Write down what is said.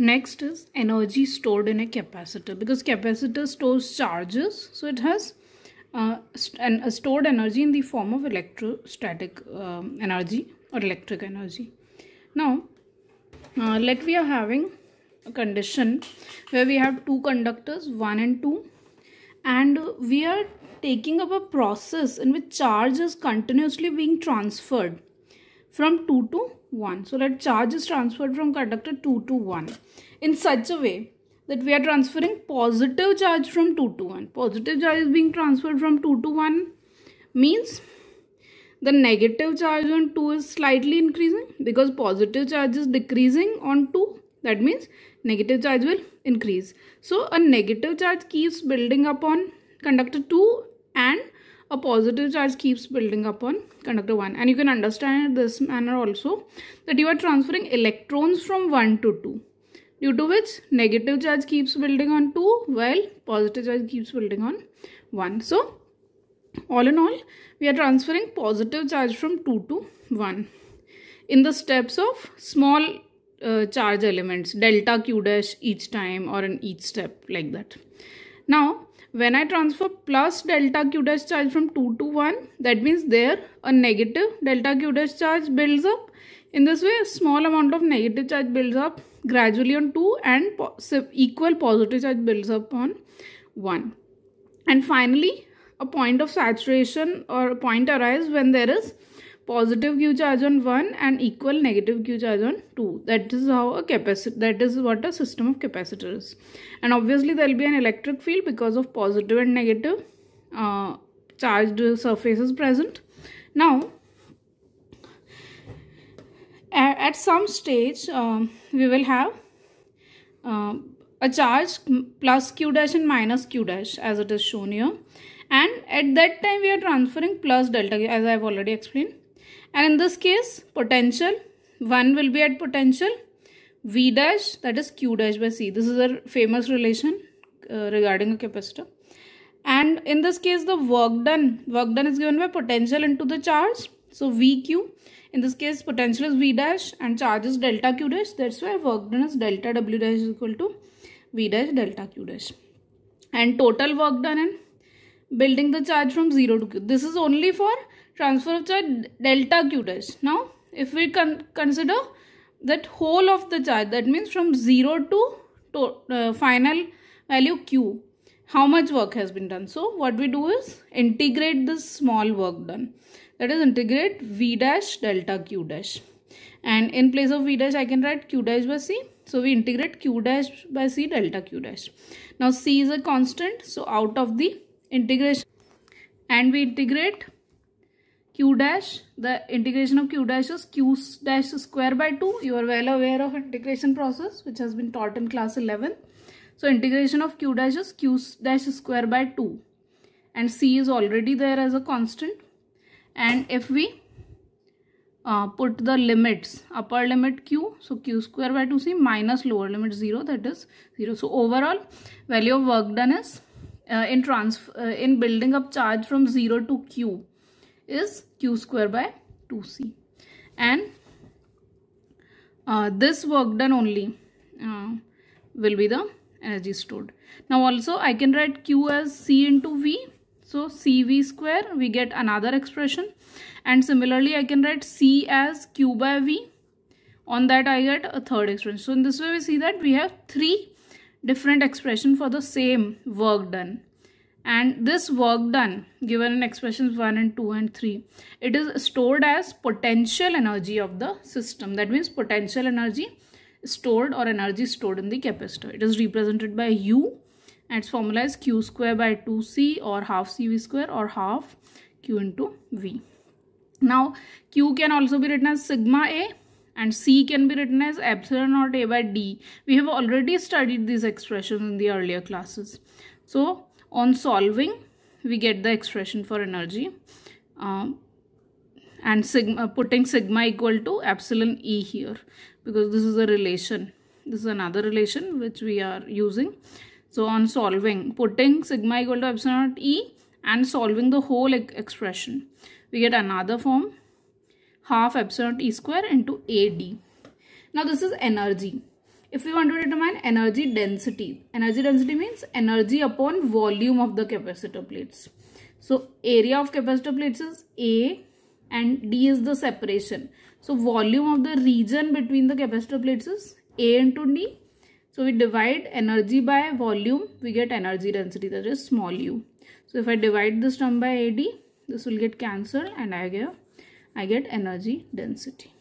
Next is energy stored in a capacitor because capacitor stores charges so it has uh, and stored energy in the form of electrostatic um, energy or electric energy. Now uh, let we are having a condition where we have two conductors 1 and 2 and we are taking up a process in which charge is continuously being transferred from 2 to 1. So that charge is transferred from conductor 2 to 1 in such a way that we are transferring positive charge from 2 to 1. Positive charge is being transferred from 2 to 1 means the negative charge on 2 is slightly increasing because positive charge is decreasing on 2 that means negative charge will increase so a negative charge keeps building up on conductor 2 and a positive charge keeps building up on conductor 1 and you can understand this manner also that you are transferring electrons from 1 to 2 due to which negative charge keeps building on 2 while positive charge keeps building on 1 so all in all we are transferring positive charge from 2 to 1 in the steps of small uh, charge elements delta q dash each time or in each step like that now, when I transfer plus delta Q dash charge from 2 to 1, that means there a negative delta Q dash charge builds up. In this way, a small amount of negative charge builds up gradually on 2 and po equal positive charge builds up on 1. And finally, a point of saturation or a point arises when there is positive q charge on 1 and equal negative q charge on 2 that is how a capacitor that is what a system of capacitors and obviously there will be an electric field because of positive and negative uh, charged surfaces present now at some stage um, we will have uh, a charge plus q dash and minus q dash as it is shown here and at that time we are transferring plus delta q as I have already explained and in this case potential 1 will be at potential V dash that is Q dash by C. This is a famous relation uh, regarding a capacitor and in this case the work done work done is given by potential into the charge so VQ in this case potential is V dash and charge is delta Q dash that's why work done is delta W dash is equal to V dash delta Q dash and total work done in building the charge from 0 to Q. This is only for transfer of charge delta q dash. Now, if we con consider that whole of the charge, that means from 0 to, to uh, final value q, how much work has been done. So, what we do is integrate this small work done. That is integrate v dash delta q dash. And in place of v dash, I can write q dash by c. So, we integrate q dash by c delta q dash. Now, c is a constant. So, out of the integration and we integrate q dash, the integration of q dash is q dash square by 2. You are well aware of integration process which has been taught in class 11. So integration of q dash is q dash square by 2 and c is already there as a constant and if we uh, put the limits upper limit q so q square by 2c minus lower limit 0 that is 0 so overall value of work done is uh, in transfer uh, in building up charge from 0 to q is q square by 2c and uh, this work done only uh, will be the energy stored. Now also I can write Q as C into V. So CV square we get another expression and similarly I can write C as Q by V. On that I get a third expression. So in this way we see that we have three different expression for the same work done and this work done given in expressions 1 and 2 and 3 it is stored as potential energy of the system that means potential energy stored or energy stored in the capacitor it is represented by u and its formula is q square by 2c or half cv square or half q into v now q can also be written as sigma a and c can be written as epsilon naught a by d we have already studied these expressions in the earlier classes so on solving we get the expression for energy uh, and sigma putting sigma equal to epsilon e here because this is a relation this is another relation which we are using so on solving putting sigma equal to epsilon e and solving the whole e expression we get another form half epsilon e square into ad now this is energy if we want to determine energy density energy density means energy upon volume of the capacitor plates so area of capacitor plates is a and d is the separation so volume of the region between the capacitor plates is a into d so we divide energy by volume we get energy density that is small u so if i divide this term by ad this will get cancelled and i get i get energy density